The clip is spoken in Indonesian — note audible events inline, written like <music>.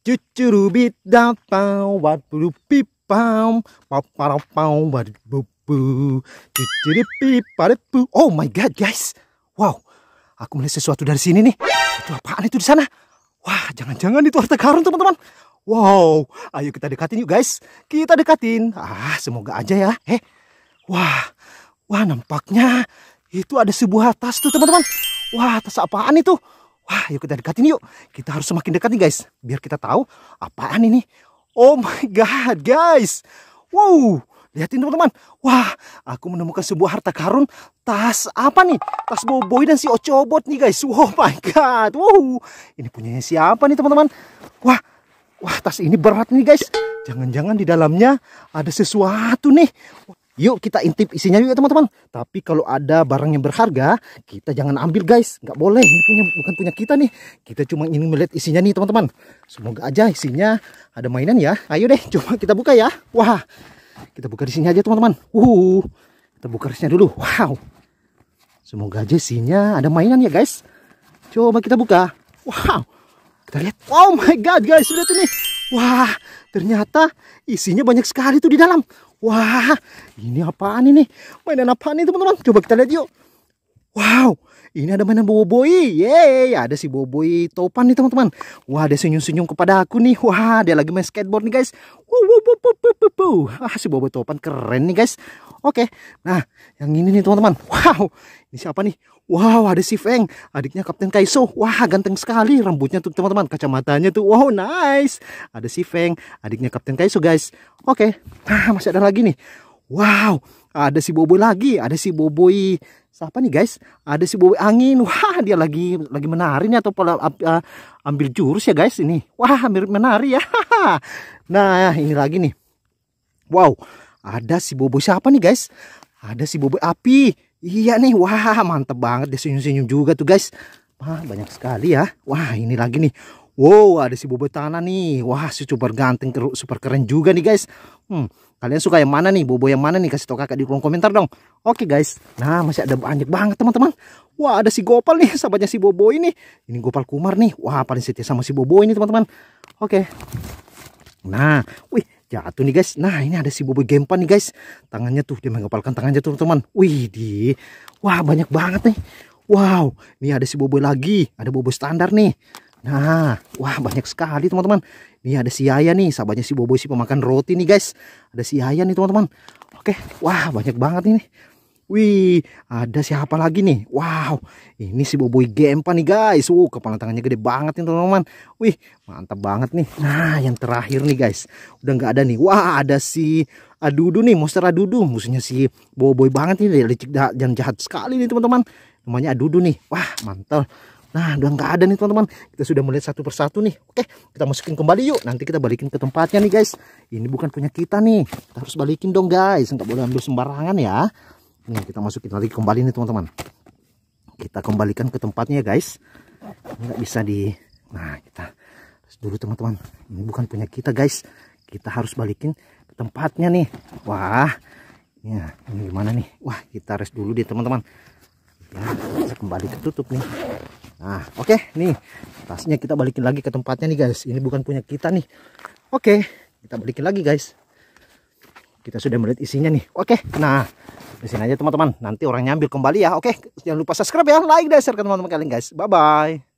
Cucurubit dapau wat bulu pipam paparau pau wat bubu cucuripi parepu. Oh my god guys, wow, aku melihat sesuatu dari sini nih. Itu apaan itu di sana? Wah, jangan-jangan itu harta karun teman-teman. Wow, ayo kita dekatin yuk guys. Kita dekatin. Ah, semoga aja ya. Eh, wah, wah nampaknya itu ada sebuah tas tuh teman-teman. Wah, tas apaan itu? Wah, yuk kita dekatin yuk. Kita harus semakin dekat nih guys. Biar kita tahu apaan ini. Oh my God guys. Wow. Lihatin teman-teman. Wah, aku menemukan sebuah harta karun. Tas apa nih? Tas Boboy dan si Ocobot nih guys. Oh my God. Wow. Ini punyanya siapa nih teman-teman? Wah, wah tas ini berat nih guys. Jangan-jangan di dalamnya ada sesuatu nih. Yuk kita intip isinya yuk ya teman-teman. Tapi kalau ada barang yang berharga, kita jangan ambil guys. Nggak boleh, ini punya bukan punya kita nih. Kita cuma ingin melihat isinya nih teman-teman. Semoga aja isinya ada mainan ya. Ayo deh, coba kita buka ya. Wah, kita buka di sini aja teman-teman. Uh, kita buka isinya dulu. Wow. Semoga aja isinya ada mainan ya guys. Coba kita buka. Wow. Kita lihat. Oh my god guys, lihat ini. Wah, ternyata isinya banyak sekali tuh di dalam. Wah, ini apaan ini? Mainan apaan ini teman-teman? Coba kita lihat yuk. Wow, ini ada mainan Boboiboy. Yeay, ada si Boboiboy topan nih teman-teman. Wah, ada senyum-senyum kepada aku nih. Wah, dia lagi main skateboard nih guys. Wow, wow, wow, wow, wow, wow. Ah, si Boboiboy topan keren nih guys. Oke, nah yang ini nih teman-teman. Wow, ini siapa nih? Wow, ada si Feng, adiknya Kapten Kaiso. Wah, ganteng sekali rambutnya tuh teman-teman, kacamatanya tuh. Wow, nice. Ada si Feng, adiknya Kapten Kaiso, guys. Oke. Okay. Ah, masih ada lagi nih. Wow, ada si Boboy lagi, ada si Boboy siapa nih, guys? Ada si Boboy angin. Wah, dia lagi lagi menari nih atau pola uh, ah, ambil jurus ya, guys, ini. Wah, mirip menari ya. <laughs> nah, ini lagi nih. Wow, ada si Boboy siapa nih, guys? Ada si Boboy api. Iya nih, wah mantep banget. deh senyum-senyum juga tuh guys. Wah banyak sekali ya. Wah ini lagi nih. Wow ada si bobot tanah nih. Wah si super ganteng, super keren juga nih guys. Hmm, kalian suka yang mana nih? Bobo yang mana nih? Kasih tau kakak di kolom komentar dong. Oke guys. Nah masih ada banyak banget teman-teman. Wah ada si Gopal nih <laughs> sahabatnya si Bobo ini. Ini Gopal Kumar nih. Wah paling setia sama si Bobo ini teman-teman. Oke. Nah, wih jatuh nih guys nah ini ada si bobo gempa nih guys tangannya tuh dia mengepalkan tangannya teman teman wih di wah banyak banget nih wow ini ada si bobo lagi ada bobo standar nih nah wah banyak sekali teman-teman ini ada si Yaya nih sahabatnya si bobo si pemakan roti nih guys ada si Yaya nih teman-teman oke wah banyak banget ini Wih, ada siapa lagi nih? Wow, ini si boboi Gempa nih guys. Wow, kepala tangannya gede banget nih teman-teman. Wih, mantap banget nih. Nah, yang terakhir nih guys. Udah nggak ada nih. Wah, ada si Adudu nih, monster Adudu. Musuhnya si boboi banget nih. Licik dan jahat sekali nih teman-teman. Namanya Adudu nih. Wah, mantel. Nah, udah nggak ada nih teman-teman. Kita sudah melihat satu persatu nih. Oke, kita masukin kembali yuk. Nanti kita balikin ke tempatnya nih guys. Ini bukan punya kita nih. Kita harus balikin dong guys. Nggak boleh ambil sembarangan ya nih kita masukin lagi kembali nih teman-teman kita kembalikan ke tempatnya ya, guys nggak bisa di nah kita dulu teman-teman ini bukan punya kita guys kita harus balikin ke tempatnya nih wah ya ini gimana nih wah kita rest dulu deh teman-teman ya kita kembali ketutup nih nah oke okay, nih tasnya kita balikin lagi ke tempatnya nih guys ini bukan punya kita nih oke okay, kita balikin lagi guys kita sudah melihat isinya nih oke okay, nah di sini aja teman-teman nanti orangnya ambil kembali ya oke jangan lupa subscribe ya like dan share ke teman-teman kalian guys bye bye